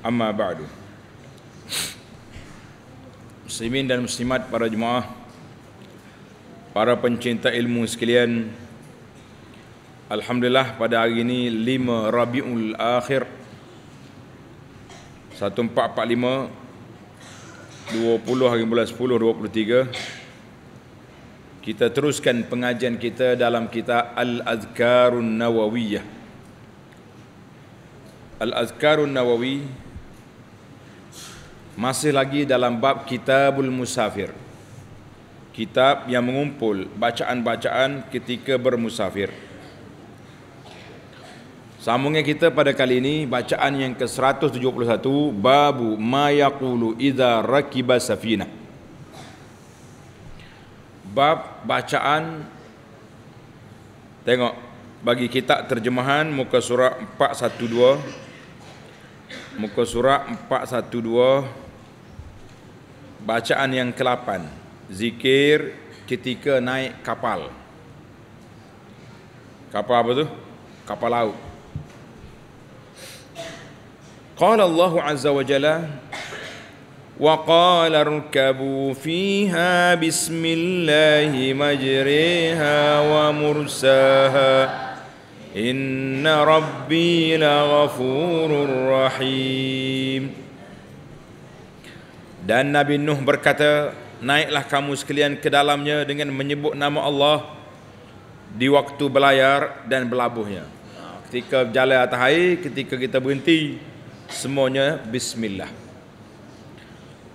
Amma ba'du Muslimin dan muslimat para jemaah Para pencinta ilmu sekalian Alhamdulillah pada hari ini 5 Rabiul Akhir 1445 20 hari bulan 10 23 kita teruskan pengajian kita dalam kita Al-Azkarun Nawawiyah Al-Azkarun Nawawiyah masih lagi dalam bab Kitabul Musafir. Kitab yang mengumpul bacaan-bacaan ketika bermusafir. Sambungnya kita pada kali ini bacaan yang ke-171 babu ma yaqulu idza rakiba safina. Bab bacaan tengok bagi kitab terjemahan muka surat 412 muka surat 412 bacaan yang ke-8 zikir ketika naik kapal kapal apa tu kapal laut qala Allah azza wa jalla wa qala rukabu fiha bismillahi majriha wa mursaha إن ربي لغفور رحيم Dan Nabi Nuh berkata, naiklah kamu sekalian ke dalamnya dengan menyebut nama Allah di waktu belayar dan berlabuhnya. Ah, ketika berjalan atas air, ketika kita berhenti, semuanya bismillah.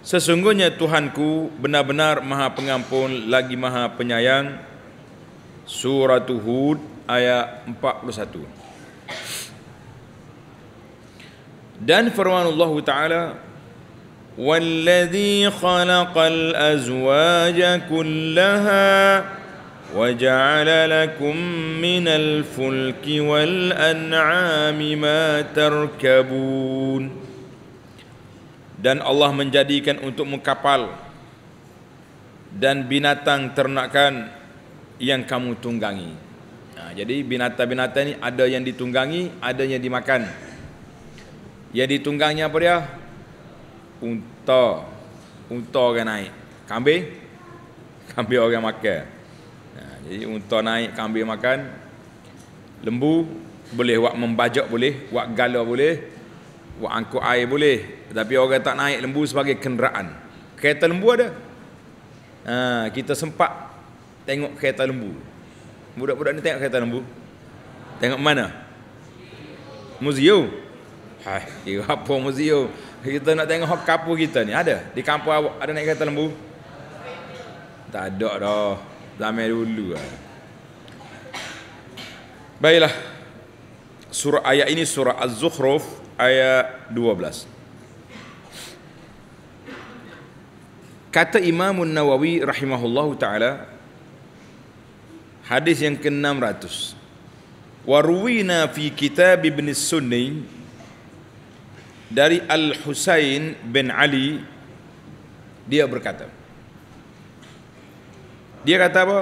Sesungguhnya Tuhanku benar-benar maha pengampun lagi maha penyayang. Surah Hud ayat 41 dan firman Allah taala والذي خلق الأزواج كلها وجعل لكم من الفلك والأنعام ما تركبون dan Allah menjadikan untukmu kapal dan binatang ternakan yang kamu tunggangi jadi binatang-binatang ni ada yang ditunggangi, ada yang dimakan. Yang ditunggangi apa dia? Unta. Unta orang naik. Kambing? Kambing orang makan. Nah, jadi unta naik, kambing makan. Lembu boleh buat membajak boleh, buat gala boleh, buat angkut air boleh. Tetapi orang tak naik lembu sebagai kenderaan. Kereta lembu ada. Ha, kita sempat tengok kereta lembu. Budak-budak ni tengok kereta lembu. Tengok mana? Museum. Hai, kira apa museum? Kita nak tengok hak kapur kita ni. Ada? Di kampung awak ada naik kereta lembu? Tak ada dah. Zaman dulu lah. Baiklah. Surah ayat ini surah Az-Zukhruf ayat 12. Kata Imam Nawawi rahimahullahu taala Hadis yang ke-600. Warwina fi kitab Ibn Sunni dari Al-Husain bin Ali dia berkata dia kata apa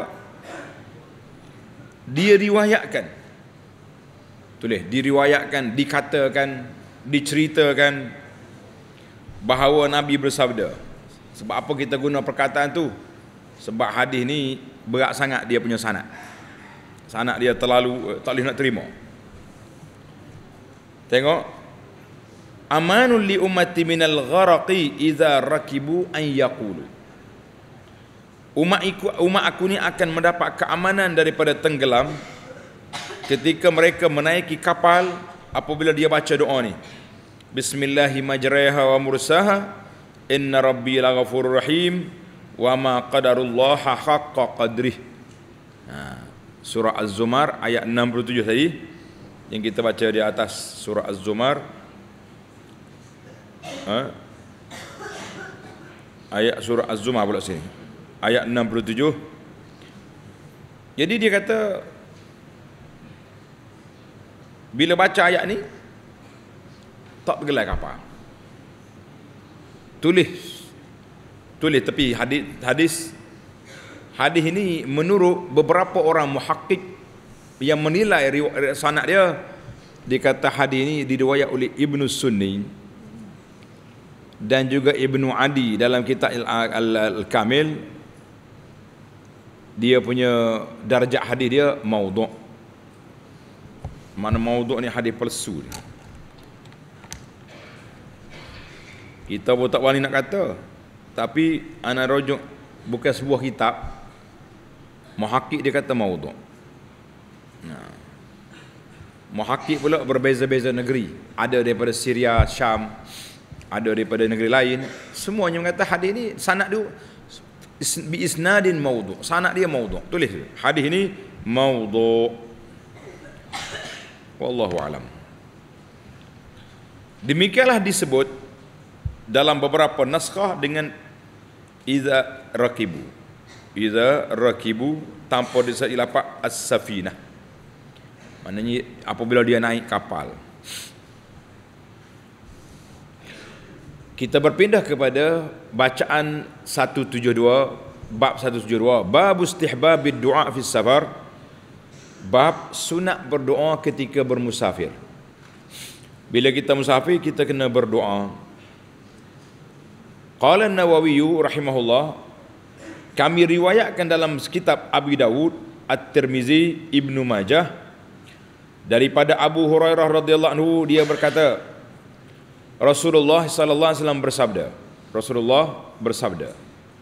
dia riwayatkan tulis diriwayatkan dikatakan diceritakan bahawa nabi bersabda sebab apa kita guna perkataan tu sebab hadis ni berat sangat dia punya sanak sanak dia terlalu eh, tak boleh nak terima tengok amanul li ummati minal gharaqi iza rakibu an yaqulu umat umat aku ni akan mendapat keamanan daripada tenggelam ketika mereka menaiki kapal apabila dia baca doa ni bismillahirrahmanirrahim wa mursaha inna rabbi laghafurur rahim wa ma qadarullah haqqa qadrih ha, surah az-zumar ayat 67 tadi yang kita baca di atas surah az-zumar ha? ayat surah az-zumar pula sini ayat 67 jadi dia kata bila baca ayat ni tak bergelar kapal tulis tulis tapi hadis hadis hadis ini menurut beberapa orang muhakkik yang menilai sanad dia dikata hadis ini diriwayat oleh Ibnu Sunni dan juga Ibnu Adi dalam kitab Al-Kamil dia punya darjah hadis dia maudhu' mana maudhu' ni hadis palsu kita pun tak wani nak kata tapi anak rojok bukan sebuah kitab muhakkik dia kata maudhu nah muhakkik pula berbeza-beza negeri ada daripada Syria Syam ada daripada negeri lain semuanya mengatakan hadis ini sanak dia bi isnadin maudhu sanad dia maudhu tulis hadis ni maudhu wallahu alam demikianlah disebut dalam beberapa naskah dengan iza rakibu iza rakibu tanpa disertai lapak as safina. maknanya apabila dia naik kapal kita berpindah kepada bacaan 172 bab 172 bab istihbabid du'a fi safar bab sunat berdoa ketika bermusafir bila kita musafir kita kena berdoa Qala Nawawi rahimahullah kami riwayatkan dalam kitab Abi Dawud At-Tirmizi Ibnu Majah daripada Abu Hurairah radhiyallahu anhu dia berkata Rasulullah sallallahu alaihi wasallam bersabda Rasulullah bersabda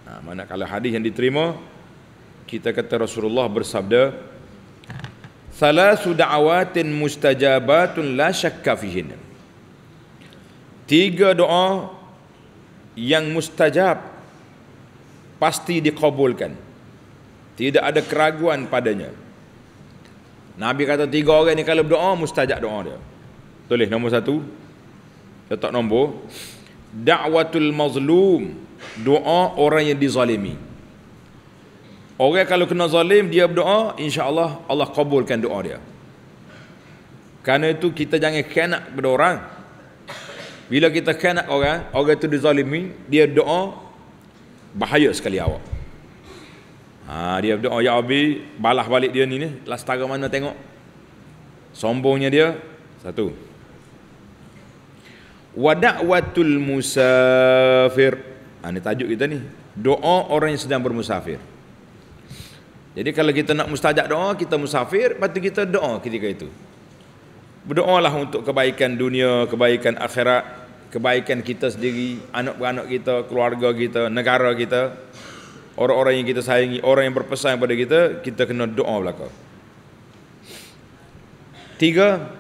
ha, mana kalau hadis yang diterima kita kata Rasulullah bersabda Salasu da'awatin mustajabatun la syakka fihin Tiga doa yang mustajab pasti dikabulkan. Tidak ada keraguan padanya. Nabi kata tiga orang ni kalau berdoa mustajab doa dia. Tulis nombor satu. Letak nombor. Da'watul mazlum. Doa orang yang dizalimi. Orang kalau kena zalim dia berdoa insya-Allah Allah kabulkan doa dia. Karena itu kita jangan kenak pada orang bila kita khianat orang, orang itu dizalimi, dia doa bahaya sekali awak. Ha, dia doa ya Abi, balah balik dia ni ni, lastara mana tengok. Sombongnya dia satu. Wada'watul musafir. Ha, ini tajuk kita ni. Doa orang yang sedang bermusafir. Jadi kalau kita nak mustajab doa, kita musafir, patut kita doa ketika itu. Berdoalah untuk kebaikan dunia, kebaikan akhirat, kebaikan kita sendiri, anak-anak kita, keluarga kita, negara kita, orang-orang yang kita sayangi, orang yang berpesan kepada kita, kita kena doa belaka. Tiga,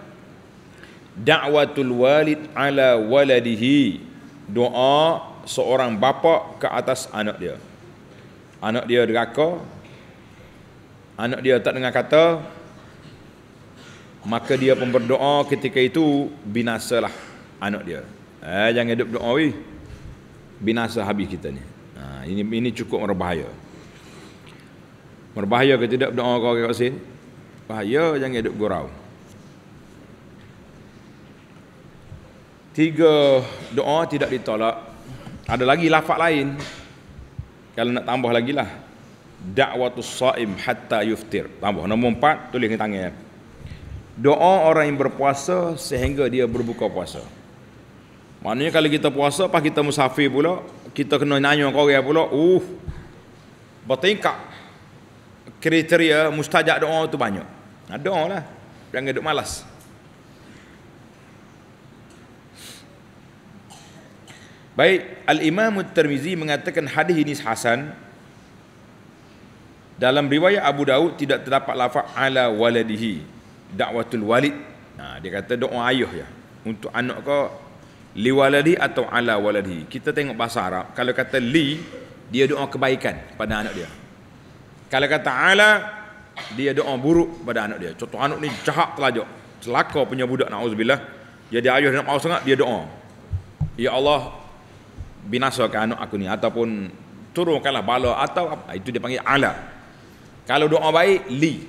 da'watul walid ala waladihi. Doa seorang bapa ke atas anak dia. Anak dia deraka. Anak dia tak dengar kata. Maka dia pun berdoa ketika itu binasalah anak dia. Eh, jangan hidup doa weh. Binasa habis kita ni. Ha, ini ini cukup berbahaya. Berbahaya ke tidak berdoa kau ke vaksin? Bahaya jangan hidup gurau. Tiga doa tidak ditolak. Ada lagi lafaz lain. Kalau nak tambah lagi lah. Da'watus sa'im hatta yuftir. Tambah. Nombor empat, tulis di tangan. Doa orang yang berpuasa sehingga dia berbuka puasa. Maknanya kalau kita puasa pas kita musafir pula, kita kena nanya kau ya pula, uh. Bertingkat kriteria mustajab doa tu banyak. Ada lah. Jangan duk malas. Baik, Al-Imam At-Tirmizi mengatakan hadis ini hasan. Dalam riwayat Abu Daud tidak terdapat lafaz ala waladihi. Dakwatul walid. Nah, dia kata doa ayah ya untuk anak kau li waladi atau ala waladi kita tengok bahasa Arab kalau kata li dia doa kebaikan pada anak dia kalau kata ala dia doa buruk pada anak dia contoh anak ni jahat telajak celaka punya budak na'udzubillah dia dia ayuh nak awas sangat dia doa ya Allah binasakan anak aku ni ataupun turunkanlah bala atau apa itu dia panggil ala kalau doa baik li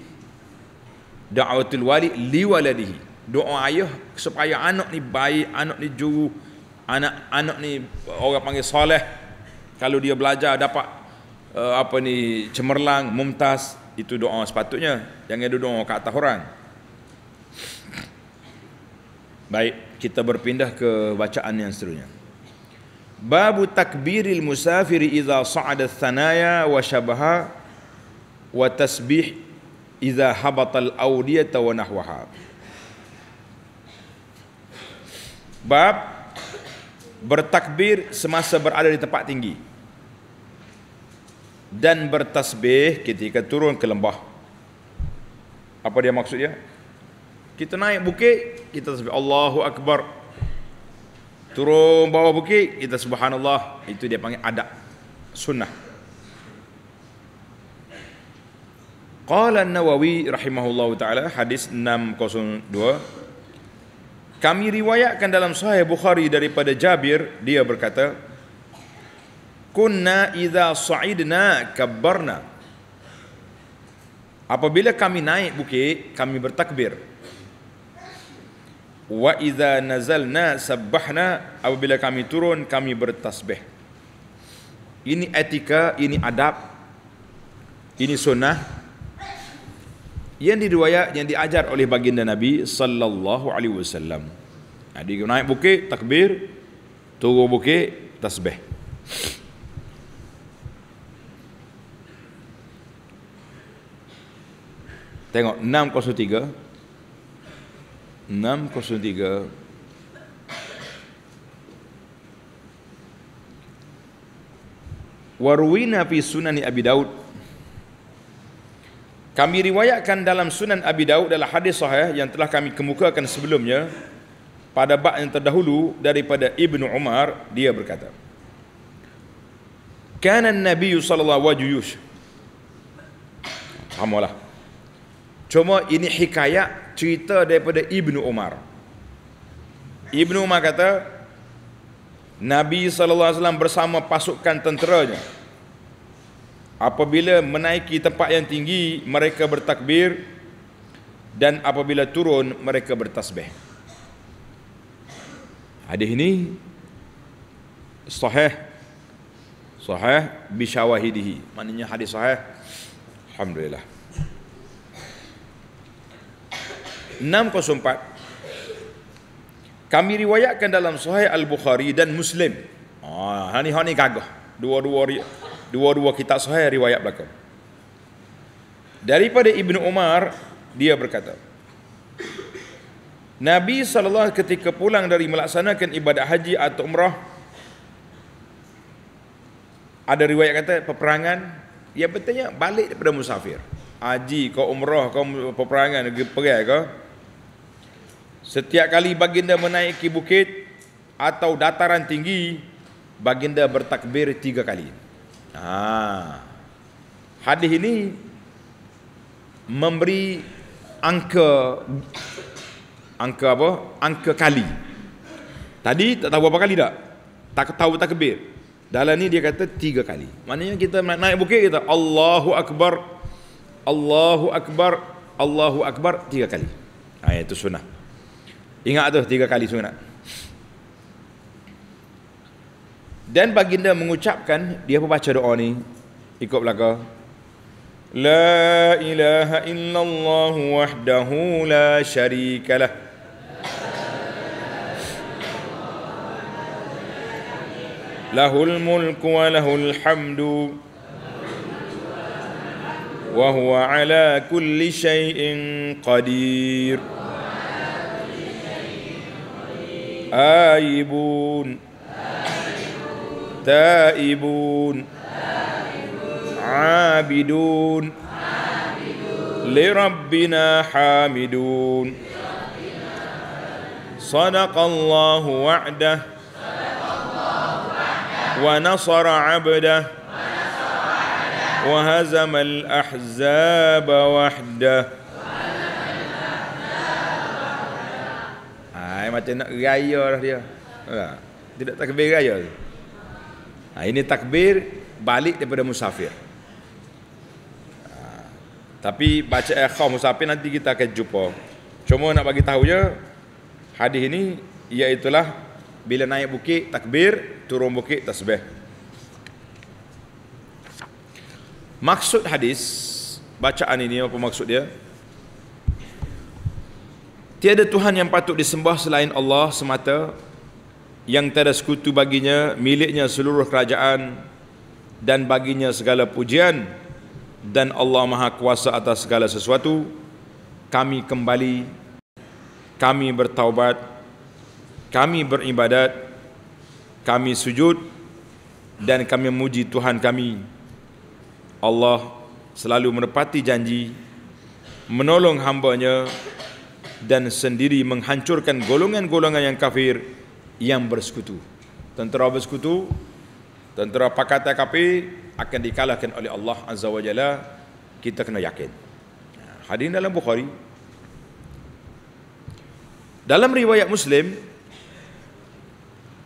da'watul wali li waladihi doa ayah supaya anak ni baik, anak ni juru, anak anak ni orang panggil soleh. Kalau dia belajar dapat uh, apa ni cemerlang, mumtaz, itu doa sepatutnya. Jangan ada doa kat atas orang. Baik, kita berpindah ke bacaan yang seterusnya. Bab takbiril musafir iza sa'ada thanaya wa syabaha wa tasbih iza habata al-awdiyata wa nahwaha. Bab bertakbir semasa berada di tempat tinggi dan bertasbih ketika turun ke lembah. Apa dia maksud dia? Kita naik bukit, kita tasbih Allahu Akbar. Turun bawah bukit, kita subhanallah. Itu dia panggil adab sunnah. Qala An-Nawawi rahimahullahu taala hadis 602 kami riwayatkan dalam Sahih Bukhari daripada Jabir dia berkata Kunna idza sa'idna kabbarna Apabila kami naik bukit kami bertakbir Wa idza nazalna sabbahna apabila kami turun kami bertasbih Ini etika ini adab ini sunnah yang diriwayat yang diajar oleh baginda Nabi sallallahu alaihi wasallam. Jadi ha, naik bukit takbir, turun bukit tasbih. Tengok 603 603 Warwina fi sunani Abi Daud kami riwayatkan dalam Sunan Abi Daud adalah hadis sahih yang telah kami kemukakan sebelumnya pada bab yang terdahulu daripada Ibnu Umar dia berkata Kana Nabi sallallahu alaihi wasallam Hamalah Cuma ini hikayat cerita daripada Ibnu Umar Ibnu Umar kata Nabi sallallahu alaihi wasallam bersama pasukan tenteranya apabila menaiki tempat yang tinggi mereka bertakbir dan apabila turun mereka bertasbih hadis ini sahih sahih bisyawahidihi maknanya hadis sahih alhamdulillah 604 kami riwayatkan dalam sahih al-bukhari dan muslim ah ha hani ha ni dua-dua dua-dua kitab sahih riwayat belakang. Daripada Ibnu Umar dia berkata Nabi SAW ketika pulang dari melaksanakan ibadat haji atau umrah ada riwayat kata peperangan ya betulnya balik daripada musafir haji kau umrah kau peperangan pergi perai kau setiap kali baginda menaiki bukit atau dataran tinggi baginda bertakbir tiga kali Ha. Hadis ini memberi angka angka apa? Angka kali. Tadi tak tahu berapa kali dah. Tak tahu tak kebir? Dalam ni dia kata tiga kali. Maknanya kita naik, naik bukit kita Allahu Akbar. Allahu Akbar. Allahu Akbar tiga kali. Ha, itu sunnah. Ingat tu tiga kali sunnah. Dan baginda mengucapkan dia pun baca doa ni ikut belaka. La ilaha illallah wahdahu la syarikalah. له الملك وله hamdu وهو على كل شيء قدير آيبون آيبون تائبون عابدون لربنا حامدون صدق الله وعده ونصر عبده وهزم الأحزاب وحده Hai, آه، macam nak raya dah dia. Ha, tidak takbir raya tu. Ha, ini takbir balik daripada musafir. Ha, tapi baca ikhram musafir nanti kita akan jumpa. Cuma nak bagi tahu je hadis ini iaitu bila naik bukit takbir, turun bukit tasbih. Maksud hadis bacaan ini apa maksud dia? Tiada Tuhan yang patut disembah selain Allah semata yang tiada sekutu baginya miliknya seluruh kerajaan dan baginya segala pujian dan Allah Maha Kuasa atas segala sesuatu kami kembali kami bertaubat kami beribadat kami sujud dan kami memuji Tuhan kami Allah selalu menepati janji menolong hambanya dan sendiri menghancurkan golongan-golongan yang kafir yang bersekutu. Tentera bersekutu, tentera pakatan kapi akan dikalahkan oleh Allah Azza wa Jalla. Kita kena yakin. Ha, Hadirin dalam Bukhari. Dalam riwayat Muslim,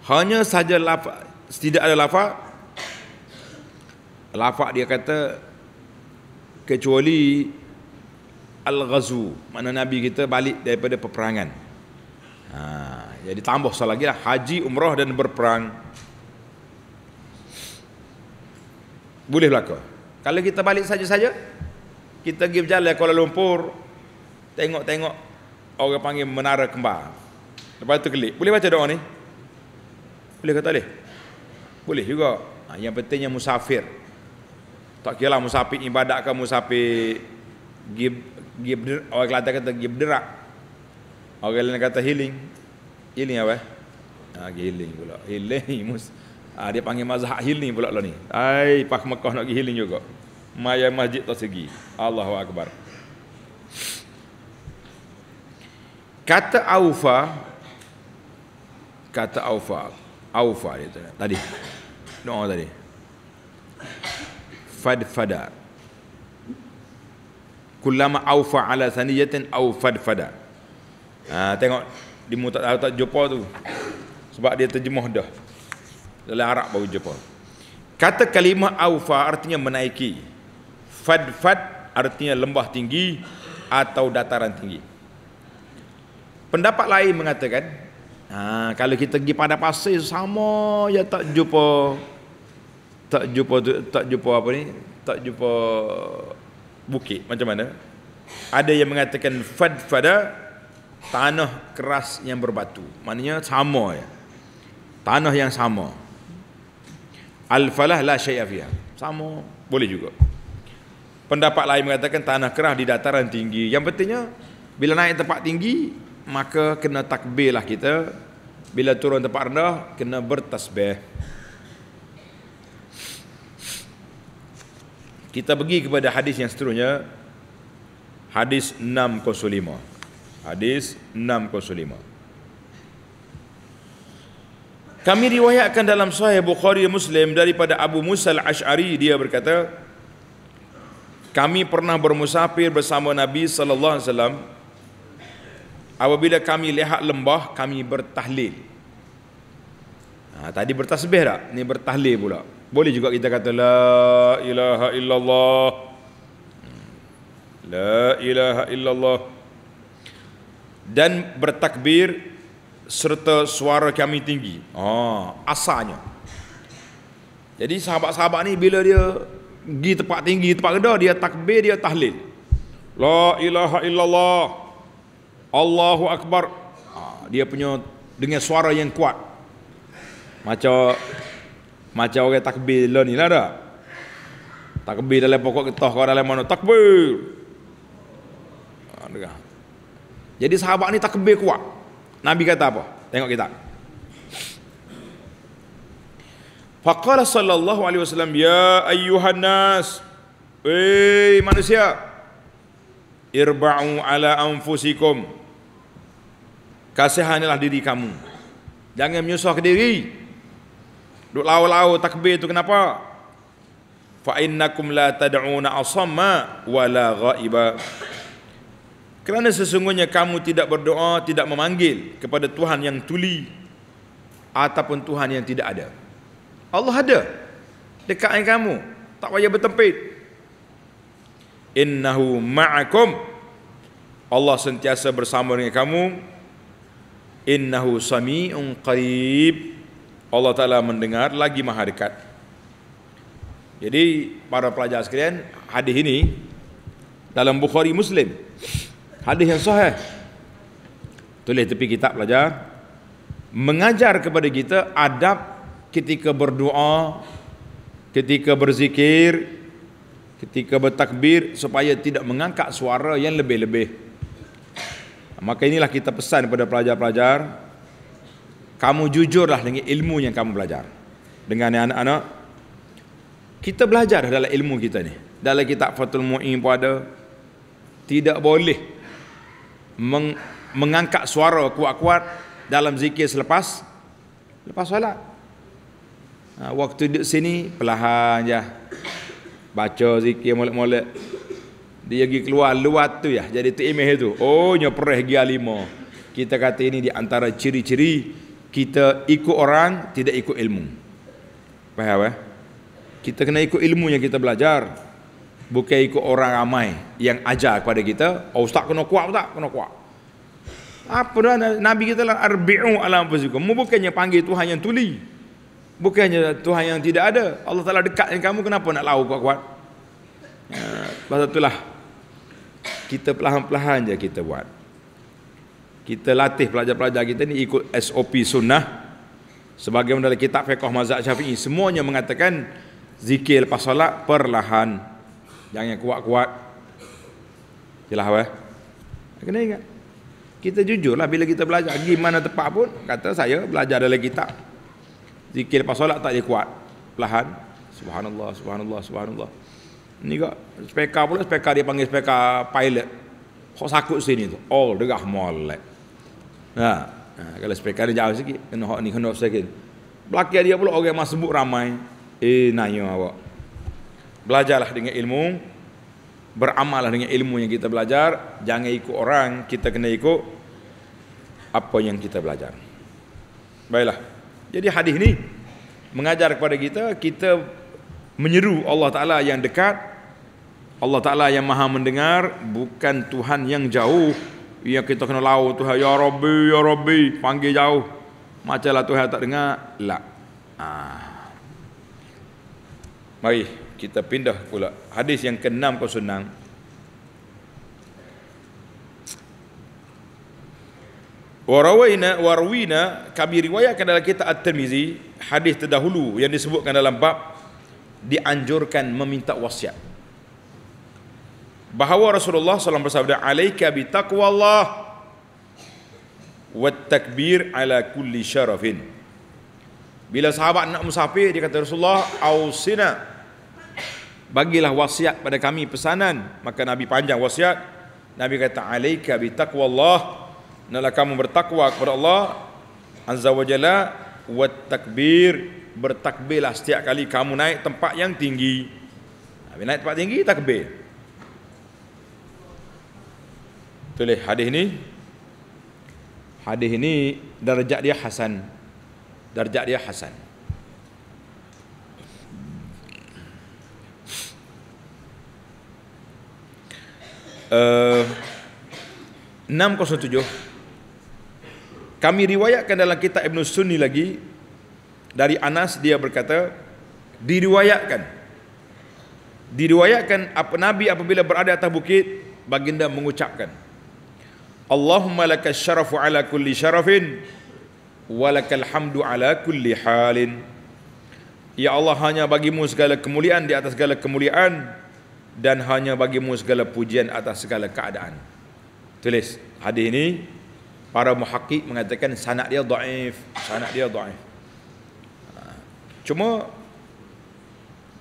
hanya saja lafaz tidak ada lafaz lafaz dia kata kecuali al-ghazu mana nabi kita balik daripada peperangan ha ya ditambah satu lagi lah haji umrah dan berperang boleh berlaku kalau kita balik saja-saja kita pergi berjalan Kuala Lumpur tengok-tengok orang panggil menara kembar lepas tu klik boleh baca doa ni boleh kata boleh boleh juga ha, yang pentingnya musafir tak kira lah musafir ibadat ke musafir gib, gib, orang Kelantan kata gib derak orang lain kata healing healing apa eh? Ah, healing pula. Healing mus. Ah, dia panggil mazhab healing pula lah ni. Ai, Pak Mekah nak pergi healing juga. Maya masjid tu segi. Allahu Akbar. Kata Aufa kata Aufa. Aufa itu tadi. Noh tadi. Fad fada. Kullama aufa ala saniyatin au fad fada. Ah, tengok di mutat ah, tak jumpa tu sebab dia terjemah dah dalam Arab baru jumpa kata kalimah aufa artinya menaiki fad fad artinya lembah tinggi atau dataran tinggi pendapat lain mengatakan ha, kalau kita pergi pada pasir sama ya tak jumpa tak jumpa tak jumpa apa ni tak jumpa bukit macam mana ada yang mengatakan fad fada tanah keras yang berbatu. Maknanya sama ya. Tanah yang sama. Al-falah la syai'a fiha. Sama boleh juga. Pendapat lain mengatakan tanah keras di dataran tinggi. Yang pentingnya bila naik tempat tinggi maka kena lah kita. Bila turun tempat rendah kena bertasbih. Kita pergi kepada hadis yang seterusnya. Hadis 605. Hadis 605 Kami riwayatkan dalam sahih Bukhari Muslim daripada Abu Musa al-Ash'ari dia berkata kami pernah bermusafir bersama Nabi sallallahu alaihi wasallam apabila kami lihat lembah kami bertahlil Ha, tadi bertasbih tak? Ini bertahlil pula. Boleh juga kita kata la ilaha illallah. Hmm. La ilaha illallah dan bertakbir serta suara kami tinggi. Ah, ha. asalnya. Jadi sahabat-sahabat ni bila dia pergi tempat tinggi, tempat rendah dia takbir, dia tahlil. La ilaha illallah. Allahu akbar. Ah, dia punya dengan suara yang kuat. Macam macam orang takbir lah ni lah dah. Takbir dalam pokok getah kau dalam mana takbir. Ah, jadi sahabat ni takbir kuat. Nabi kata apa? Tengok kita. Faqala sallallahu alaihi wasallam ya ayyuhan nas. Eh manusia. Irba'u ala anfusikum. Kasihanilah diri kamu. Jangan menyusah ke diri. Duk lau-lau takbir tu kenapa? Fa innakum la tad'una asamma wa la ghaiba. Kerana sesungguhnya kamu tidak berdoa, tidak memanggil kepada Tuhan yang tuli ataupun Tuhan yang tidak ada. Allah ada dekat dengan kamu, tak payah bertempit. Innahu ma'akum. Allah sentiasa bersama dengan kamu. Innahu sami'un qarib. Allah Taala mendengar lagi maha dekat. Jadi para pelajar sekalian, hadis ini dalam Bukhari Muslim Hadis yang sahih. Tulis tepi kitab pelajar, Mengajar kepada kita adab ketika berdoa, ketika berzikir, ketika bertakbir supaya tidak mengangkat suara yang lebih-lebih. Maka inilah kita pesan kepada pelajar-pelajar. Kamu jujurlah dengan ilmu yang kamu belajar. Dengan anak-anak, kita belajar dalam ilmu kita ni. Dalam kitab Fatul Mu'in pun ada. Tidak boleh meng, mengangkat suara kuat-kuat dalam zikir selepas lepas solat. Ha, waktu di sini perlahan je. Baca zikir molek-molek. Dia pergi keluar luar tu ya. Jadi tu imej tu. Oh nyopreh gi lima. Kita kata ini di antara ciri-ciri kita ikut orang tidak ikut ilmu. Faham eh? Kita kena ikut ilmu yang kita belajar bukan ikut orang ramai yang ajar kepada kita oh, ustaz kena kuat tak kena kuat apa dah nabi kita lah arbi'u alam fuzikum bukannya panggil Tuhan yang tuli bukannya Tuhan yang tidak ada Allah Taala dekat dengan kamu kenapa nak lau kuat-kuat ya, itulah kita perlahan-perlahan je kita buat kita latih pelajar-pelajar kita ni ikut SOP sunnah sebagaimana dalam kitab fiqh mazhab syafi'i semuanya mengatakan zikir lepas solat perlahan Jangan kuat-kuat. Yalah weh. Kena ingat. Kita jujurlah bila kita belajar pergi mana tempat pun kata saya belajar dalam kitab. Zikir lepas solat tak dia kuat. Perlahan. Subhanallah, subhanallah, subhanallah. Ini kak, speka pula, speka dia panggil speka pilot. Kok sakut sini tu. Oh, degah molek. Ha. ha. kalau speka dia jauh sikit, kena hok ni kena sikit. Belakang dia pula orang yang sebut ramai. Eh, nanya awak belajarlah dengan ilmu beramallah dengan ilmu yang kita belajar jangan ikut orang kita kena ikut apa yang kita belajar baiklah jadi hadis ni mengajar kepada kita kita menyeru Allah Taala yang dekat Allah Taala yang maha mendengar bukan Tuhan yang jauh yang kita kena lawa Tuhan ya Rabbi ya Rabbi panggil jauh macamlah Tuhan tak dengar tak. ah. mari kita pindah pula hadis yang ke-606 Warawaina warwina kami riwayatkan dalam kitab At-Tirmizi hadis terdahulu yang disebutkan dalam bab dianjurkan meminta wasiat. Bahawa Rasulullah SAW bersabda alaika bi taqwallah wat takbir ala kulli syarafin. Bila sahabat nak musafir dia kata Rasulullah ausina bagilah wasiat pada kami pesanan maka nabi panjang wasiat nabi kata alaika bi taqwallah nala kamu bertakwa kepada Allah azza wajalla wa takbir bertakbirlah setiap kali kamu naik tempat yang tinggi nabi naik tempat tinggi takbir tulis hadis ni hadis ini darjat dia hasan darjat dia hasan Eh, uh, 607 Kami riwayatkan dalam kitab Ibn Sunni lagi Dari Anas dia berkata Diriwayatkan Diriwayatkan apa Nabi apabila berada atas bukit Baginda mengucapkan Allahumma laka syarafu ala kulli syarafin Walakal hamdu ala kulli halin Ya Allah hanya bagimu segala kemuliaan di atas segala kemuliaan dan hanya bagimu segala pujian atas segala keadaan. Tulis hadis ini para muhakkik mengatakan sanad dia dhaif, sanad dia dhaif. Ha. Cuma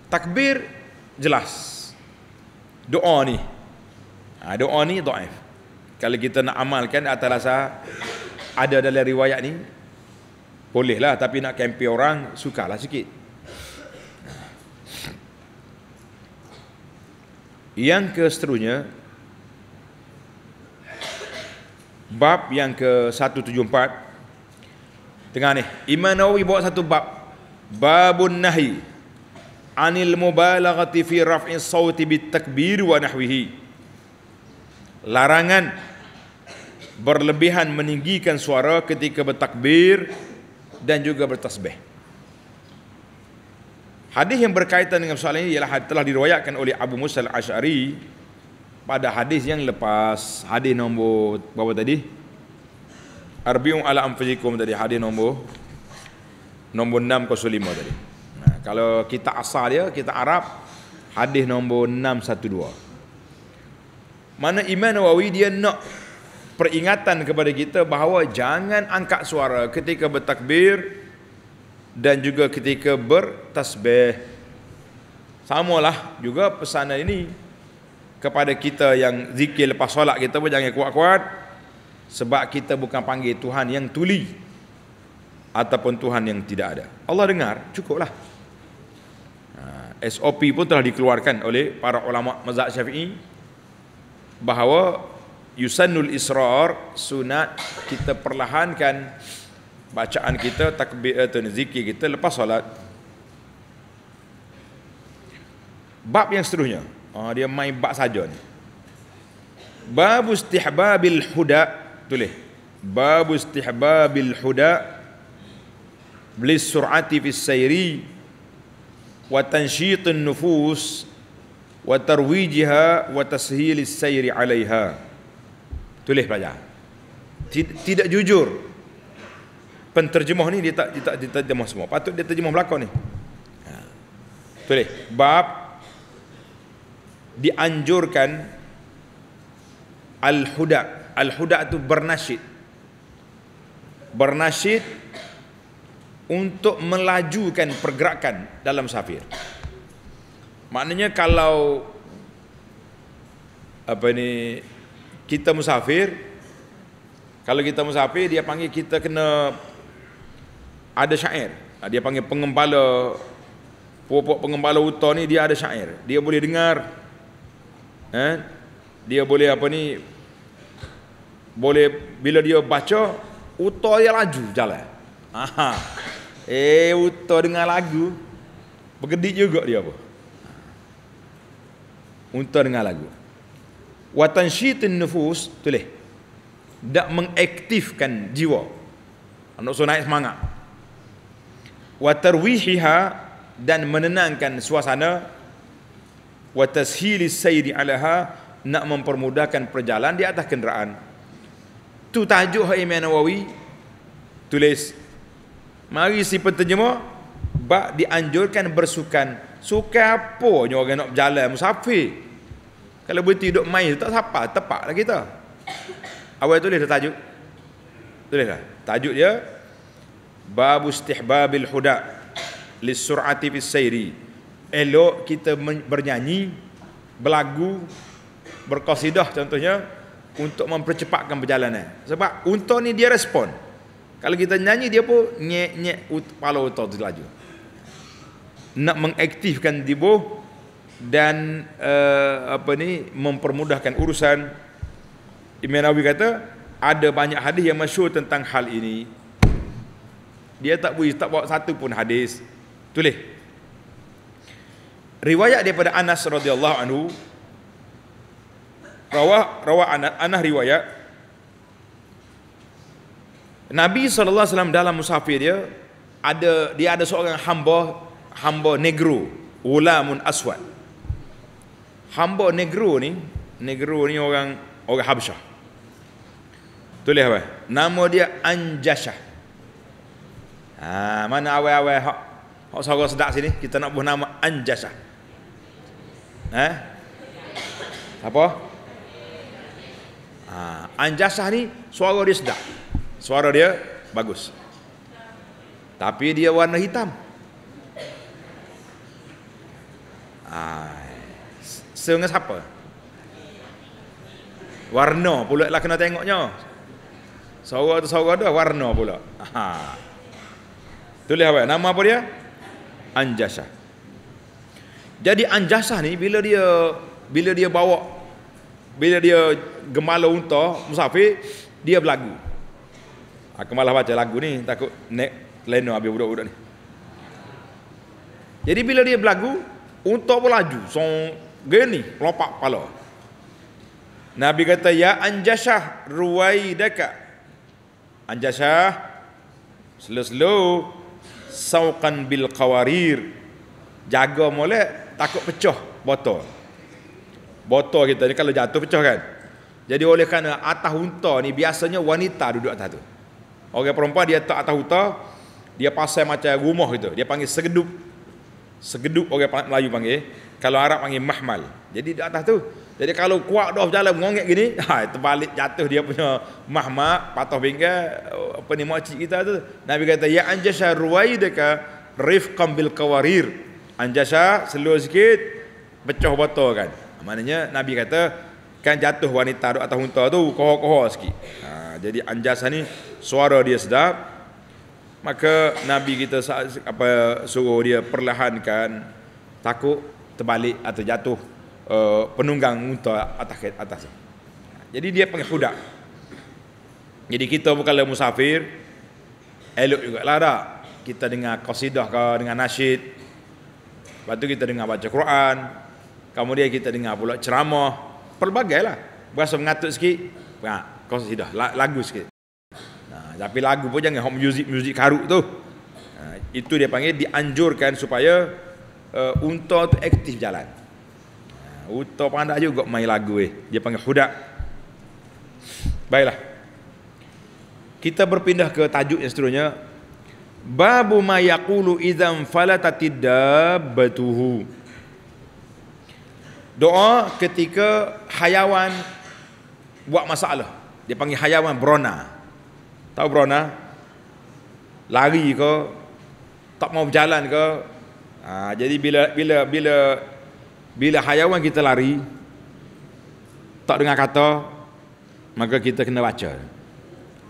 takbir jelas. Doa ni. Ha, doa ni dhaif. Kalau kita nak amalkan atas rasa ada dalam riwayat ni bolehlah tapi nak kempi orang sukalah sikit. Yang ke seterusnya bab yang ke-174 tengah ni Imam Nawawi bawa satu bab babun nahi anil mubalaghati fi raf'i sawti takbir wa nahwihi larangan berlebihan meninggikan suara ketika bertakbir dan juga bertasbih Hadis yang berkaitan dengan soalan ini ialah hadis telah diriwayatkan oleh Abu Musa Al-Ash'ari pada hadis yang lepas, hadis nombor berapa tadi? Arbium ala anfusikum tadi hadis nombor nombor 605 tadi. Nah, kalau kita asal dia, kita Arab hadis nombor 612. Mana Imam Nawawi dia nak peringatan kepada kita bahawa jangan angkat suara ketika bertakbir dan juga ketika bertasbih. Samalah juga pesanan ini kepada kita yang zikir lepas solat kita pun jangan kuat-kuat sebab kita bukan panggil Tuhan yang tuli ataupun Tuhan yang tidak ada. Allah dengar, cukuplah. Ha, SOP pun telah dikeluarkan oleh para ulama mazhab Syafi'i bahawa yusannul israr sunat kita perlahankan bacaan kita takbir atau eh, zikir kita lepas solat bab yang seterusnya oh, dia main bab saja ni bab istihbabil huda tulis bab istihbabil huda bli surati fis sayri wa tansyitun nufus wa tarwijiha wa tashilis sayri alaiha tulis pelajar tidak jujur penterjemah ni dia tak dia tak terjemah semua. Patut dia terjemah belakang ni. Ha. Tulis bab dianjurkan al-huda. Al-huda tu bernasyid. Bernasyid untuk melajukan pergerakan dalam safir. Maknanya kalau apa ni kita musafir kalau kita musafir dia panggil kita kena ada syair ah, dia panggil pengembala pokok pengembala hutan ni dia ada syair dia boleh dengar eh? dia boleh apa ni boleh bila dia baca uta dia laju jalan Aha. eh uta dengar lagu bergedik juga dia apa uta dengar lagu watan syitin nufus tulis tak mengaktifkan jiwa anak so naik semangat wa tarwihiha dan menenangkan suasana wa tashili sayri alaha nak mempermudahkan perjalanan di atas kenderaan tu tajuk Imam Nawawi tulis mari si penterjemah bak dianjurkan bersukan suka apa ni orang nak berjalan musafir kalau boleh duduk main tak siapa tepat lah kita awal tulis dah tajuk tulis lah tajuk dia bab istihbabil huda lisur'ati fis sayri Elo kita bernyanyi berlagu berkasidah contohnya untuk mempercepatkan perjalanan sebab unta ni dia respon kalau kita nyanyi dia pun nyek nyek kepala unta tu laju nak mengaktifkan tubuh dan uh, apa ni mempermudahkan urusan Imam Nawawi kata ada banyak hadis yang masyhur tentang hal ini dia tak bui tak bawa satu pun hadis tulis riwayat daripada Anas radhiyallahu anhu rawah rawah Anas anah riwayat Nabi SAW dalam musafir dia ada dia ada seorang hamba hamba negro ulamun aswad hamba negro ni negro ni orang orang Habsyah tulis apa nama dia Anjashah Ha, mana awal-awal hak hak suara sedap sini kita nak buat nama Anjasah. Ha? Eh? Apa? Ha, Anjasah ni suara dia sedap. Suara dia bagus. Tapi dia warna hitam. Ha, Sengah siapa? Warna pula lah kena tengoknya. Suara tu suara dah warna pula. Ha. Tulis apa? Nama apa dia? Anjasah. Jadi Anjasah ni bila dia bila dia bawa bila dia gemala unta musafir dia berlagu. Aku ha, malah baca lagu ni takut nak leno habis budak-budak ni. Jadi bila dia berlagu unta pun laju song gini lompat kepala. Nabi kata ya Anjasah ruwaidaka. Anjasah slow slow sauqan bil qawarir. Jaga molek takut pecah botol. Botol kita ni kalau jatuh pecah kan. Jadi oleh kerana atas unta ni biasanya wanita duduk atas tu. Orang perempuan dia tak atas unta, dia pasal macam rumah gitu. Dia panggil segedup. Segedup orang Melayu panggil. Kalau Arab panggil mahmal. Jadi di atas tu. Jadi kalau kuat dah jalan ngongek gini, Hai, terbalik jatuh dia punya mahmak, patah pinggang eh, apa ni makcik kita tu. Nabi kata ya anjasha ruwaidaka rifqan bil qawarir. Anjasa seluar sikit pecah botol kan. Maknanya Nabi kata kan jatuh wanita duk atas unta tu kohor-kohor sikit. Ha, jadi anjasa ni suara dia sedap. Maka Nabi kita apa suruh dia perlahankan takut terbalik atau jatuh Eh, penunggang unta atas atas. Jadi dia panggil kuda. Jadi kita bukanlah musafir. Elok juga lah dah. Kita dengar qasidah ke, dengar nasyid. Lepas tu kita dengar baca Quran. Kemudian kita dengar pula ceramah. Pelbagai lah. Berasa mengatuk sikit. Ha, qasidah. Lagu sikit. Nah, ha, tapi lagu pun jangan home music, music karuk tu. Nah, ha, itu dia panggil dianjurkan supaya uh, unta tu aktif jalan. Utau pandai juga main lagu eh. Dia panggil hudak. Baiklah. Kita berpindah ke tajuk yang seterusnya. Babu ma yaqulu idzam falatatid dabbatuhu. Doa ketika hayawan buat masalah. Dia panggil hayawan brona. Tahu brona? Lari ke tak mau berjalan ke? Ha, jadi bila bila bila bila hayawan kita lari tak dengar kata maka kita kena baca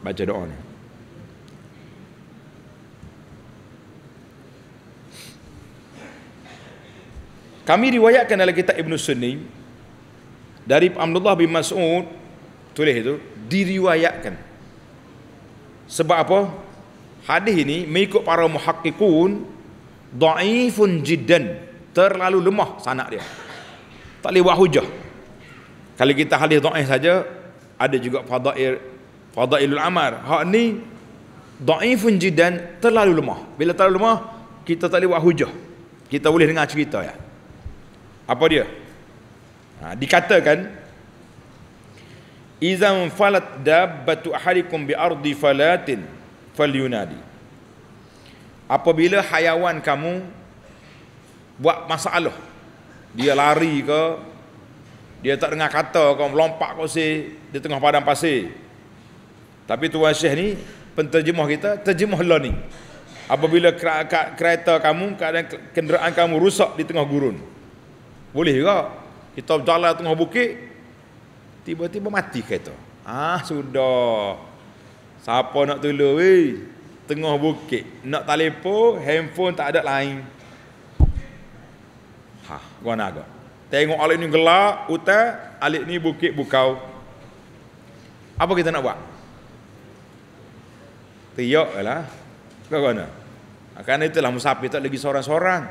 baca doa ni. Kami riwayatkan dalam kitab Ibn Sunni dari Abdullah bin Mas'ud tulis itu diriwayatkan. Sebab apa? Hadis ini mengikut para muhakkikun da'ifun jiddan terlalu lemah sanak dia tak boleh buat hujah kalau kita hadis dhaif saja ada juga fadail fadailul amar hak ni dhaifun jidan terlalu lemah bila terlalu lemah kita tak boleh buat hujah kita boleh dengar cerita ya apa dia ha, dikatakan izam falat batu ahadikum bi ardi falatin falyunadi apabila hayawan kamu buat masalah dia lari ke dia tak dengar kata ke melompat kursi di tengah padang pasir tapi tuan syekh ni penterjemah kita terjemah lah ni apabila kereta kamu keadaan kenderaan kamu rusak di tengah gurun boleh juga kita berjalan tengah bukit tiba-tiba mati kereta ah sudah siapa nak tolong weh tengah bukit nak telefon handphone tak ada lain guna aga. Tengok alik ni gelap, utar, alik ni bukit bukau. Apa kita nak buat? Tiok lah. Kau kena. Akan itulah musafir tak lagi seorang-seorang.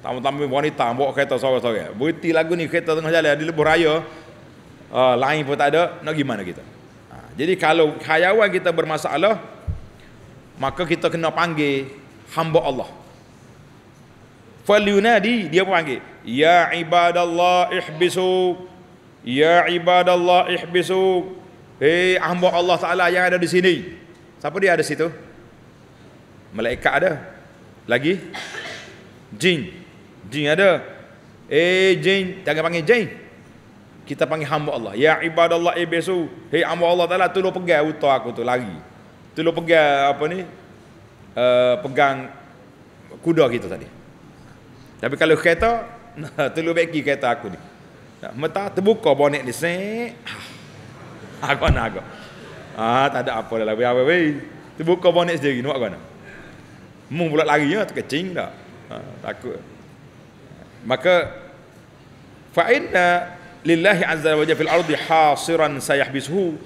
Tambah-tambah wanita bawa kereta seorang-seorang. Bukti lagu ni kereta tengah jalan, di lebur raya. Uh, lain pun tak ada, nak gimana kita? Ha, jadi kalau hayawan kita bermasalah, maka kita kena panggil hamba Allah. Faliunadi dia panggil Ya ibadallah ihbisu Ya ibadallah ihbisu Hei hamba Allah Ta'ala yang ada di sini Siapa dia ada situ? Malaikat ada Lagi Jin Jin ada Eh jin Jangan panggil jin Kita panggil hamba Allah Ya ibadallah ihbisu Hei hamba Allah Ta'ala tu lu pegang utah aku tu lagi. Tu lu pegang apa ni uh, Pegang kuda kita tadi tapi kalau kereta, Telur beki kata aku ni. Mata terbuka bonet ni. Sek. Aku nak aku. Ah, tak ada apa lah. Biar apa Terbuka bonet sendiri. Nampak kan? Mu pula lari ya. Terkecing tak? Ah, takut. Maka. Fa'inna lillahi azza wa jalla fil ardi hasiran sayahbishu.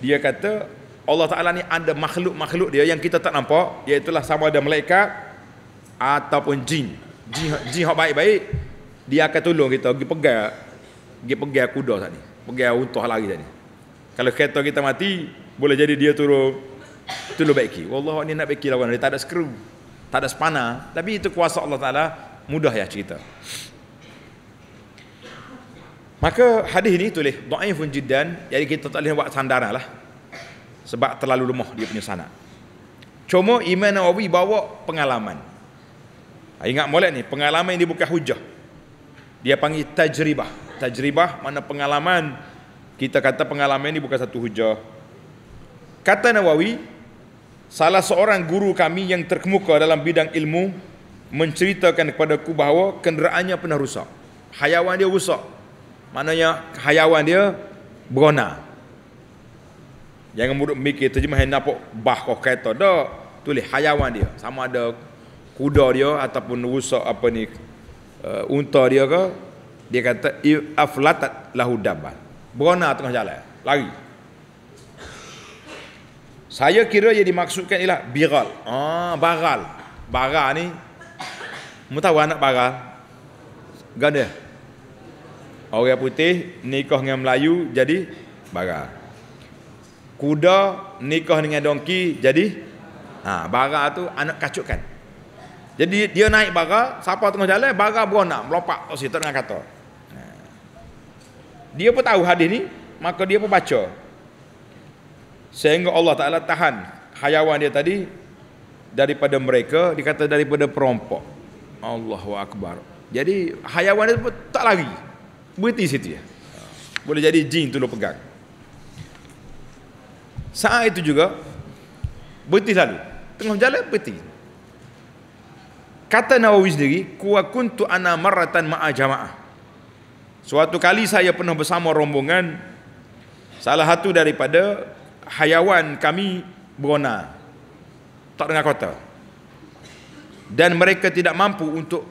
Dia kata. Allah Ta'ala ni ada makhluk-makhluk dia yang kita tak nampak. Iaitulah sama ada malaikat. Ataupun jin. Jin, jin yang baik-baik dia akan tolong kita pergi pegang pergi pegang kuda tadi pegang untuk lagi tadi kalau kereta kita mati boleh jadi dia turun turun baiki Allah ni nak baiki lawan dia tak ada skru tak ada spana tapi itu kuasa Allah Ta'ala mudah ya cerita maka hadis ni tulis da'ifun jiddan jadi kita tak boleh buat sandaran lah sebab terlalu lemah dia punya sanak cuma Imam Nawawi bawa pengalaman ha, ingat boleh ni pengalaman ini bukan hujah dia panggil tajribah tajribah mana pengalaman kita kata pengalaman ini bukan satu hujah kata Nawawi salah seorang guru kami yang terkemuka dalam bidang ilmu menceritakan kepadaku bahawa kenderaannya pernah rusak hayawan dia rusak maknanya hayawan dia berona jangan mudah mikir terjemahan nampak bah kau kata tak tulis hayawan dia sama ada kuda dia ataupun rusak apa ni uh, unta dia ke dia kata aflatat lahu daban berona tengah jalan lari saya kira yang dimaksudkan ialah biral ah baral baral ni mu tahu anak baral ganda orang putih nikah dengan melayu jadi baral kuda nikah dengan donki jadi ah ha, baral tu anak kacukan jadi dia naik bara, siapa tengah jalan, bara beronak, melompat kat oh, situ dengan kata. Dia pun tahu hadis ni, maka dia pun baca. Sehingga Allah Ta'ala tahan hayawan dia tadi, daripada mereka, dikata daripada perompok. Allahu Akbar. Jadi hayawan dia pun tak lari. Berhenti situ ya. Boleh jadi jin tu lu pegang. Saat itu juga, berhenti lalu. Tengah jalan, berhenti. Kata Nawawi sendiri, "Kuwa kuntu ana marratan ma'a jama'ah." Suatu kali saya pernah bersama rombongan salah satu daripada hayawan kami berona tak dengar kota dan mereka tidak mampu untuk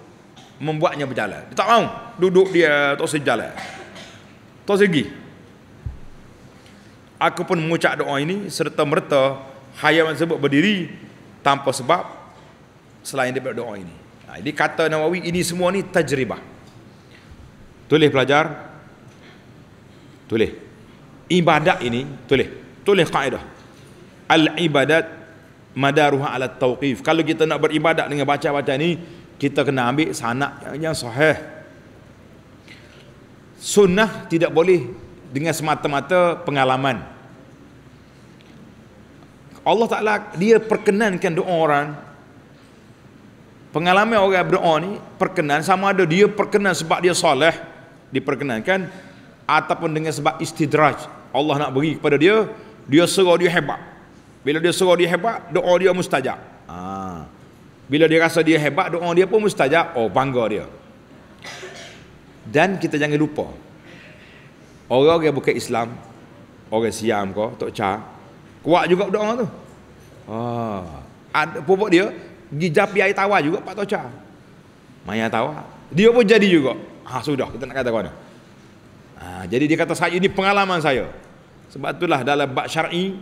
membuatnya berjalan dia tak mau duduk dia tak usah berjalan tak segi. pergi aku pun mengucap doa ini serta merta hayawan tersebut berdiri tanpa sebab selain daripada doa ini. Ha, ini kata Nawawi ini semua ni tajribah. Tulis pelajar. Tulis. Ibadat ini tulis. Tulis kaedah. Al ibadat madaruha ala tauqif. Kalau kita nak beribadat dengan baca-baca ni, kita kena ambil sanad yang, yang sahih. Sunnah tidak boleh dengan semata-mata pengalaman. Allah Taala dia perkenankan doa orang pengalaman orang berdoa ni perkenan sama ada dia perkenan sebab dia soleh diperkenankan ataupun dengan sebab istidraj Allah nak beri kepada dia dia serah dia hebat bila dia serah dia hebat doa dia mustajab ha. bila dia rasa dia hebat doa dia pun mustajab oh bangga dia dan kita jangan lupa orang yang bukan Islam orang Siam kau tok cha kuat juga doa tu ha. ada pupuk dia di japi air tawar juga Pak Tocha, Maya tawar. Dia pun jadi juga. Ha sudah kita nak kata kepada. Ha, ah, jadi dia kata saya ini pengalaman saya. Sebab itulah dalam bab syar'i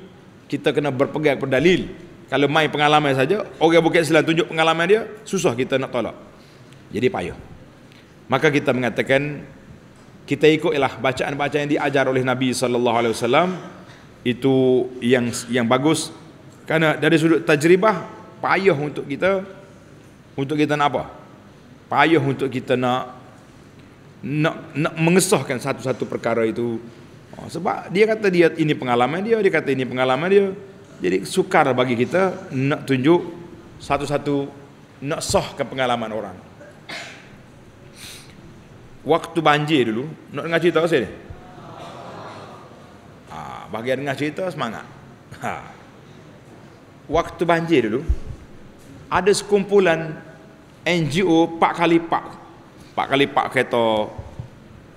kita kena berpegang pada dalil. Kalau main pengalaman saja, orang bukan Islam tunjuk pengalaman dia, susah kita nak tolak. Jadi payah. Maka kita mengatakan kita ikutlah bacaan-bacaan yang diajar oleh Nabi sallallahu alaihi wasallam itu yang yang bagus karena dari sudut tajribah payah untuk kita untuk kita nak apa? Payah untuk kita nak nak, nak mengesahkan satu-satu perkara itu. Oh, sebab dia kata dia ini pengalaman dia, dia kata ini pengalaman dia. Jadi sukar bagi kita nak tunjuk satu-satu nak sahkan pengalaman orang. Waktu banjir dulu, nak dengar cerita sini. Ah, bagian dengar cerita semangat. Ha. Waktu banjir dulu, ada sekumpulan NGO pak kali pak pak kali pak kereta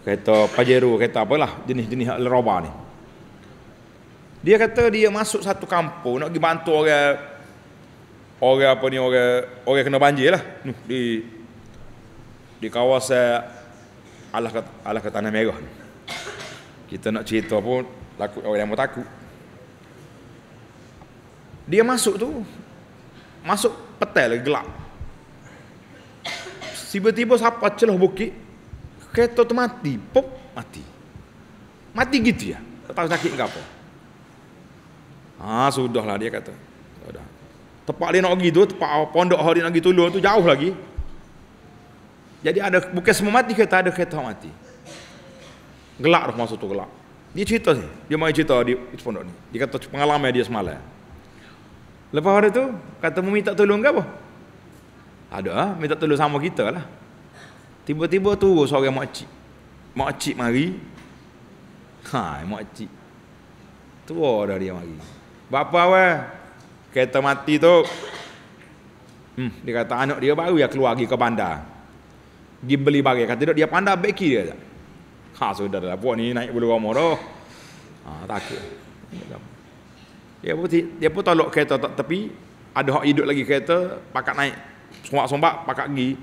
kereta Pajero kereta apalah jenis-jenis leroba ni dia kata dia masuk satu kampung nak pergi bantu orang orang apa ni orang orang kena banjir lah di di kawasan alah kat alah kat tanah merah kita nak cerita pun takut orang yang takut dia masuk tu masuk Petel lagi gelap tiba-tiba siapa celah bukit kereta tu mati pop mati mati gitu ya tak tahu sakit ke apa ah ha, sudahlah dia kata sudah tempat dia nak pergi tu tempat pondok hari nak pergi tolong tu jauh lagi jadi ada bukan semua mati kereta ada kereta mati gelak rumah masa tu gelak dia cerita sih, dia mai cerita di pondok ni dia kata pengalaman dia semalam Lepas hari tu, kata mu minta tolong ke apa? Ada lah, minta tolong sama kita lah. Tiba-tiba turun seorang makcik. Makcik mari. Hai, makcik. Tua dah dia mari. Bapa weh. Kereta mati tu. Hmm, dia kata anak dia baru yang keluar lagi ke bandar. Pergi beli barang. Kata dia pandai beki dia. Ha, sudah dah. Lah, puan ni naik bulu rumah dah. Ha, takut. Dia pun, dia pun tolok kereta tak tepi. Ada hak hidup lagi kereta. Pakat naik. Sombak-sombak. Pakat pergi.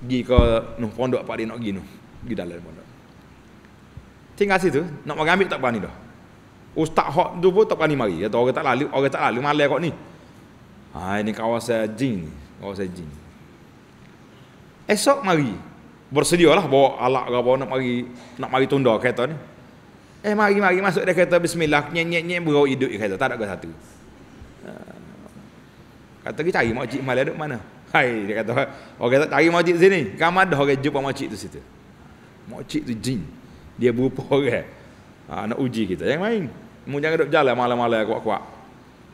Pergi ke nu, pondok Pak Dia nak pergi. Nu. Pergi dalam pondok. Tinggal situ. Nak ambil tak berani dah. Ustaz hak tu pun tak berani mari. Kata orang tak lalu. Orang tak lalu. Malah kot ni. Ha, ini kawasan Jing, Kawasan Jing. Esok mari. Bersedia lah bawa alat ke apa. Nak mari, nak mari tunda kereta ni. Eh mari-mari masuk dia kata bismillah nyenyek-nyenyek berau hidup dia kata tak ada ke satu. Eh, kata dia cari makcik malah duduk mana? Hai dia kata orang kata cari makcik sini. Kamu ada orang jumpa makcik tu situ. Makcik tu jin. Dia berupa orang. Ha, nak uji kita. Yang main. Mu jangan duduk jalan malam-malam kuat-kuat.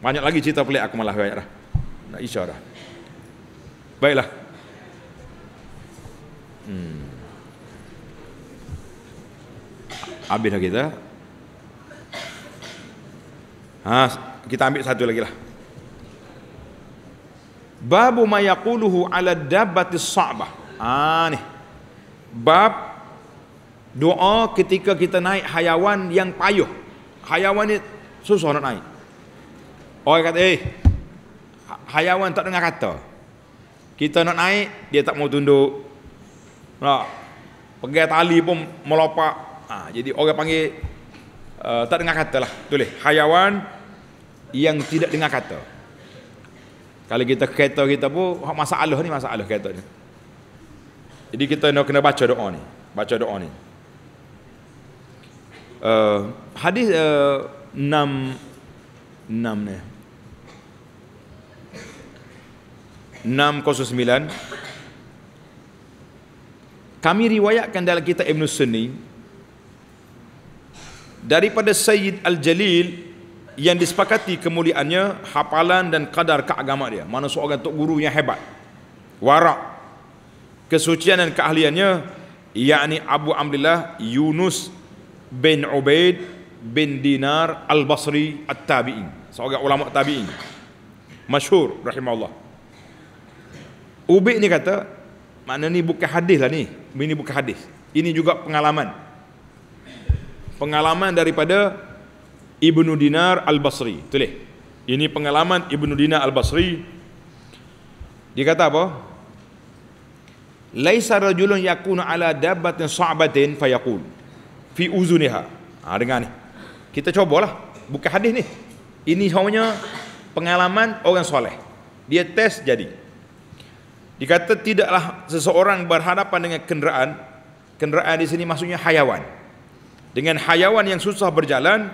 Banyak lagi cerita pelik aku malah banyak dah. Nak isyarah. Baiklah. Hmm. Habis dah kita. Ha, kita ambil satu lagi lah. Babu ma yaquluhu ala dabbatis sa'bah. Ha ni. Bab doa ketika kita naik hayawan yang payuh. Hayawan ni susah nak naik. Orang kata, "Eh, hayawan tak dengar kata." Kita nak naik, dia tak mau tunduk. Nah, pegang tali pun melopak. Ha, jadi orang panggil uh, tak dengar kata lah. Tulis. Hayawan yang tidak dengar kata. Kalau kita kereta kita pun masalah ni masalah kereta ni. Jadi kita nak kena baca doa ni. Baca doa ni. Uh, hadis enam uh, enam ni. 609 Kami riwayatkan dalam kitab Ibn Sunni daripada Sayyid Al-Jalil yang disepakati kemuliaannya hafalan dan kadar keagama dia mana seorang tok guru yang hebat wara, kesucian dan keahliannya yakni Abu Amrillah Yunus bin Ubaid bin Dinar Al-Basri At-Tabi'in seorang ulama tabi'in masyhur rahimahullah Ubaid ni kata mana ni bukan hadis lah ni ini bukan hadis ini juga pengalaman pengalaman daripada Ibnu Dinar Al-Basri. Tulis. Ini pengalaman Ibnu Dinar Al-Basri. Dia kata apa? Laisa rajulun yakunu ala dabbatin sa'batin fayaqul fi uzuniha. Ah ha, dengar ni. Kita cubalah. Bukan hadis ni. Ini hanya pengalaman orang soleh. Dia test jadi. Dikata tidaklah seseorang berhadapan dengan kenderaan. Kenderaan di sini maksudnya hayawan dengan hayawan yang susah berjalan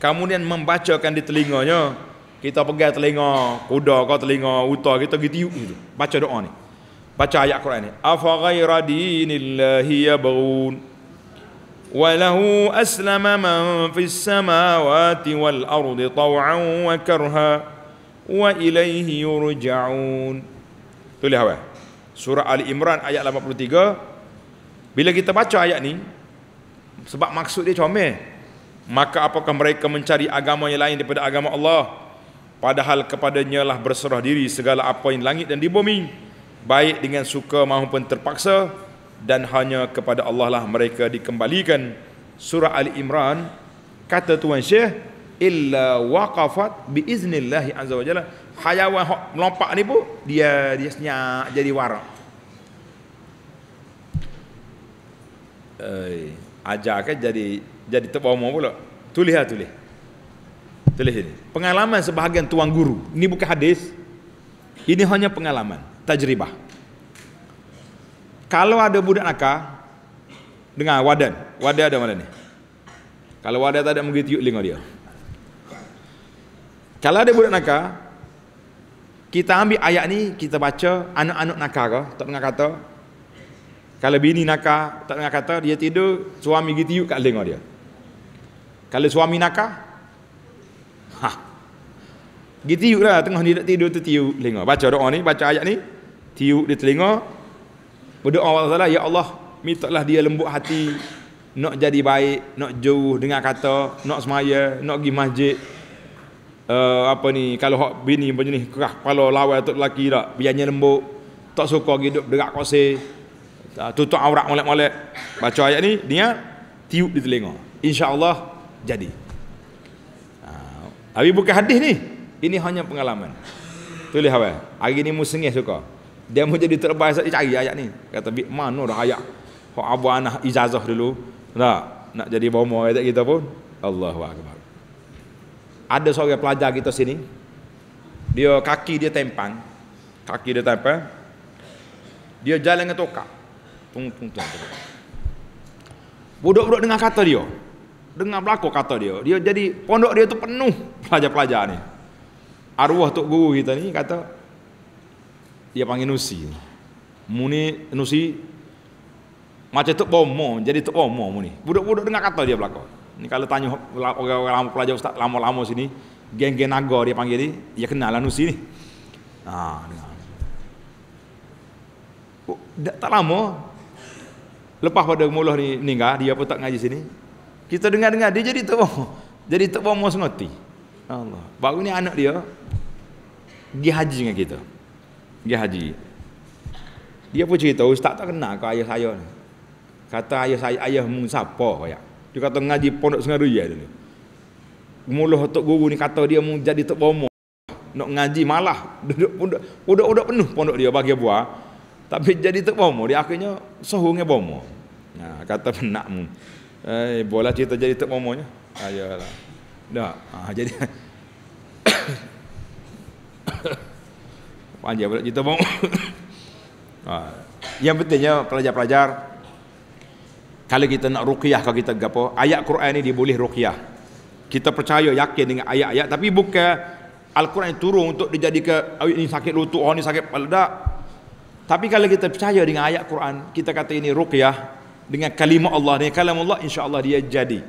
kemudian membacakan di telinganya kita pegang telinga kuda kau telinga unta kita gitu tiup gitu baca doa ni baca ayat Quran ni afa ghaira dinillahi yabghun wa lahu aslama man fis samawati wal ardi taw'an wa karha wa ilayhi yurja'un tulis apa surah ali imran ayat 83 bila kita baca ayat ni sebab maksud dia comel maka apakah mereka mencari agama yang lain daripada agama Allah padahal kepadanya lah berserah diri segala apa yang langit dan di bumi baik dengan suka maupun terpaksa dan hanya kepada Allah lah mereka dikembalikan surah Ali Imran kata Tuan Syekh illa waqafat biiznillahi azza wajalla hayawan hok melompat ni pun dia dia senyap jadi warak ajar kan jadi jadi terpamu pula tulis lah tulis tulis ini pengalaman sebahagian tuan guru ini bukan hadis ini hanya pengalaman tajribah kalau ada budak nakal dengar wadan wadan ada mana ni kalau wadan tak ada mungkin tiup lingkau dia kalau ada budak nakal kita ambil ayat ni kita baca anak-anak nakal ke tak pernah kata kalau bini nakah tak nak kata, dia tidur, suami pergi tiup kat lengah dia. Kalau suami nakah, ha, pergi tiup lah, tengah ni tak tidur, tu tiup lengah. Baca doa ni, baca ayat ni, tiup di telinga, berdoa Allah Ta'ala, Ya Allah, mintalah dia lembut hati, nak jadi baik, nak jauh dengan kata, nak semaya, nak pergi masjid, uh, apa ni, kalau hak bini macam ni, kerah kepala lawan atau lelaki tak, biarnya lembut, tak suka hidup derak kosih, uh, tutup aurat molek-molek baca ayat ni dia tiup di telinga Insya Allah jadi Abi ah, buka hadis ni. Ini hanya pengalaman. Tulis apa? Hari ni musengih suka. Dia mau jadi terbaik saja cari ayat ni. Kata bi mana dah ayat. Hak abu anak ijazah dulu. Tak nak jadi bomo ayat kita pun. Allahu akbar. Ada seorang pelajar kita sini. Dia kaki dia tempang. Kaki dia tempang. Dia jalan dengan tokak. Tung, tung, tung. Budak-budak dengar kata dia. Dengar berlaku kata dia. Dia jadi pondok dia tu penuh pelajar-pelajar ni. Arwah tok guru kita ni kata dia panggil Nusi. Muni Nusi macam tok bomo, jadi tok bomo muni. Budak-budak dengar kata dia berlaku. Ni kalau tanya orang-orang lama pelajar ustaz lama-lama sini, geng-geng naga dia panggil ni, dia kenal lah Nusi ni. Ha, dengar. Oh, tak lama Lepas pada muloh ni meninggal, dia pun tak ngaji sini. Kita dengar-dengar dia jadi tok bomo. Jadi tok bomo sengoti. Allah. Baru ni anak dia Dia haji dengan kita. dia haji. Dia pun cerita, ustaz tak kenal ke ayah saya ni. Kata ayah saya, ayah mung siapa kaya. Dia kata ngaji pondok sengaru ya ni. Muloh tok guru ni kata dia mung jadi tok bomo. Nak ngaji malah duduk pondok. Udah-udah penuh pondok dia bagi buah. Tapi jadi tak bomo, dia akhirnya sehungnya bomo. Nah, kata penakmu. Eh, bola cerita jadi tak bomonya. Ayolah. Ah, Dak. Ah, jadi Panjang pula cerita bomo. ah. Yang pentingnya pelajar-pelajar kalau kita nak ruqyah kalau kita gapo, ayat Quran ini dia boleh ruqyah. Kita percaya yakin dengan ayat-ayat tapi bukan Al-Quran turun untuk dijadikan ini sakit lutut, orang ini sakit kepala. Tapi kalau kita percaya dengan ayat Quran, kita kata ini ruqyah dengan kalimah Allah, dengan kalimah Allah insya-Allah dia jadi.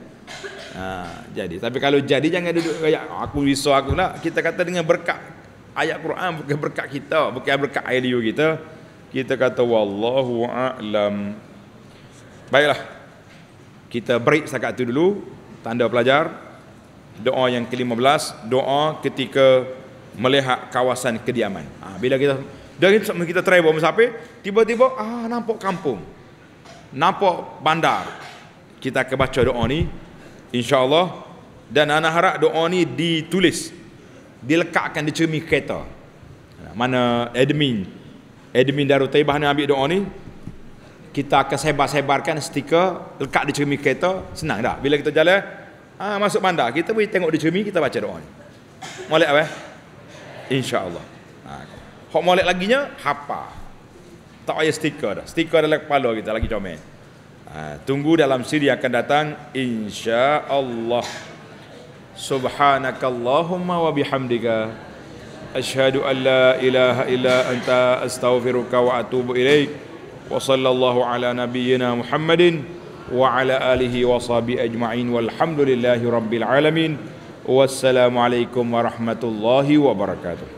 Ha, jadi. Tapi kalau jadi jangan duduk kayak aku risau aku nak. Kita kata dengan berkat ayat Quran bukan berkat kita, bukan berkat ilmu kita. Kita kata wallahu a'lam. Baiklah. Kita break setakat tu dulu. Tanda pelajar. Doa yang ke-15, doa ketika melihat kawasan kediaman. Ha, bila kita dari kita try bawa musafir, tiba-tiba ah nampak kampung. Nampak bandar. Kita akan baca doa ni insya-Allah dan anak harap doa ni ditulis. Dilekatkan di cermin kereta. Mana admin admin Darul Taibah ni ambil doa ni kita akan sebar-sebarkan stiker lekat di cermin kereta senang dah bila kita jalan ah masuk bandar kita boleh tengok di cermin kita baca doa ni molek apa eh? insyaallah Hak molek lagi nya hapa. Tak ada stiker dah. Stiker dalam kepala kita lagi comel. Ha, tunggu dalam siri akan datang insya-Allah. Subhanakallahumma wa bihamdika asyhadu an la ilaha illa anta astaghfiruka wa atubu ilaik. Wa sallallahu ala nabiyyina Muhammadin wa ala alihi wa sahbi ajma'in walhamdulillahi rabbil alamin wassalamualaikum warahmatullahi wabarakatuh